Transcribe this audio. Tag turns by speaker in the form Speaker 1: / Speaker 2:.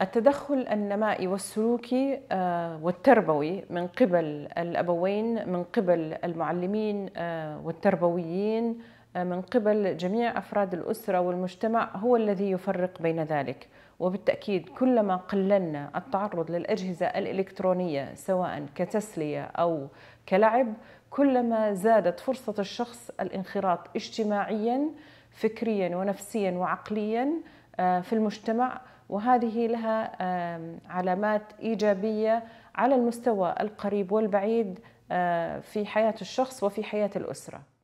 Speaker 1: التدخل النمائي والسلوكي آه، والتربوي من قبل الابوين من قبل المعلمين آه، والتربويين آه، من قبل جميع افراد الاسره والمجتمع هو الذي يفرق بين ذلك وبالتاكيد كلما قللنا التعرض للاجهزه الالكترونيه سواء كتسليه او كلعب كلما زادت فرصه الشخص الانخراط اجتماعيا فكريا ونفسيا وعقليا في المجتمع وهذه لها علامات ايجابيه على المستوى القريب والبعيد آه، في حياه الشخص وفي حياه الاسره